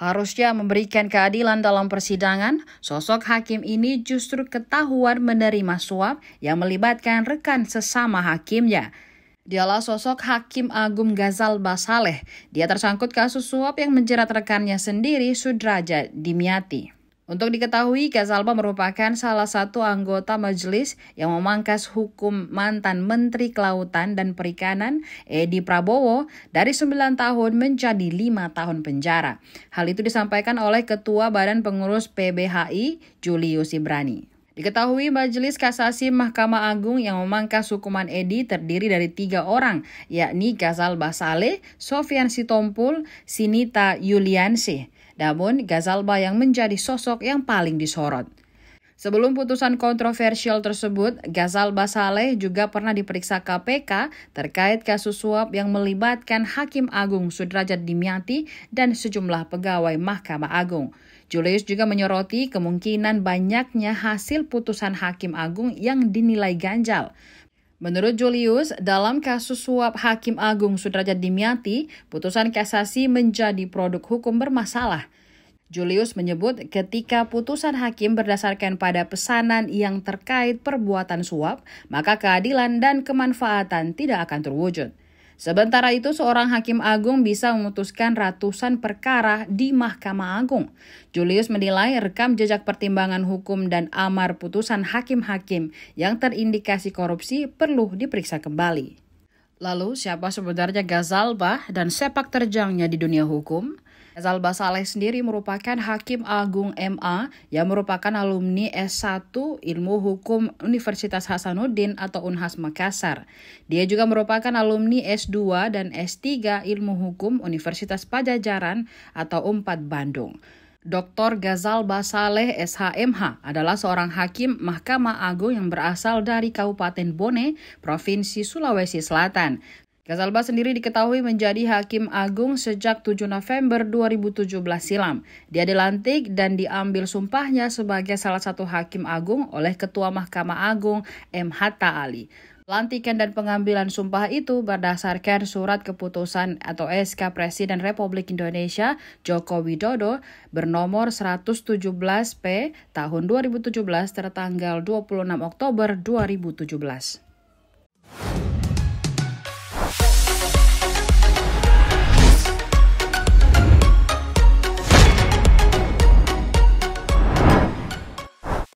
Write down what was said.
Harusnya memberikan keadilan dalam persidangan, sosok hakim ini justru ketahuan menerima suap yang melibatkan rekan sesama hakimnya. Dialah sosok Hakim Agung Gazal Basaleh. Dia tersangkut kasus suap yang menjerat rekannya sendiri, Sudraja Dimyati. Untuk diketahui, Gazalba merupakan salah satu anggota majelis yang memangkas hukum mantan Menteri Kelautan dan Perikanan Edi Prabowo dari 9 tahun menjadi 5 tahun penjara. Hal itu disampaikan oleh Ketua Badan Pengurus PBHI Julius Ibrani. Diketahui Majelis Kasasi Mahkamah Agung yang memangkas hukuman Edi terdiri dari tiga orang, yakni Gazal Basale, Sofian Sitompul, Sinita Yuliansih. Namun, Gazalba yang menjadi sosok yang paling disorot. Sebelum putusan kontroversial tersebut, Gazalba Saleh juga pernah diperiksa KPK terkait kasus suap yang melibatkan Hakim Agung Sudrajat Dimyati dan sejumlah pegawai Mahkamah Agung. Julius juga menyoroti kemungkinan banyaknya hasil putusan Hakim Agung yang dinilai ganjal. Menurut Julius, dalam kasus suap Hakim Agung Sudrajat Dimyati, putusan kasasi menjadi produk hukum bermasalah. Julius menyebut ketika putusan hakim berdasarkan pada pesanan yang terkait perbuatan suap, maka keadilan dan kemanfaatan tidak akan terwujud. Sementara itu, seorang hakim agung bisa memutuskan ratusan perkara di Mahkamah Agung. Julius menilai rekam jejak pertimbangan hukum dan amar putusan hakim-hakim yang terindikasi korupsi perlu diperiksa kembali. Lalu, siapa sebenarnya Gazalba dan sepak terjangnya di dunia hukum? Ezal Basaleh sendiri merupakan Hakim Agung MA yang merupakan alumni S1 Ilmu Hukum Universitas Hasanuddin atau Unhas Makassar. Dia juga merupakan alumni S2 dan S3 Ilmu Hukum Universitas Pajajaran atau UMPAD Bandung. Dr. Gazal Basaleh SHMH adalah seorang hakim Mahkamah Agung yang berasal dari Kabupaten Bone, Provinsi Sulawesi Selatan. Gazalba sendiri diketahui menjadi Hakim Agung sejak 7 November 2017 silam. Dia dilantik dan diambil sumpahnya sebagai salah satu Hakim Agung oleh Ketua Mahkamah Agung M. Hatta Ali. Pelantikan dan pengambilan sumpah itu berdasarkan surat keputusan atau SK Presiden Republik Indonesia Joko Widodo bernomor 117P tahun 2017 tertanggal 26 Oktober 2017.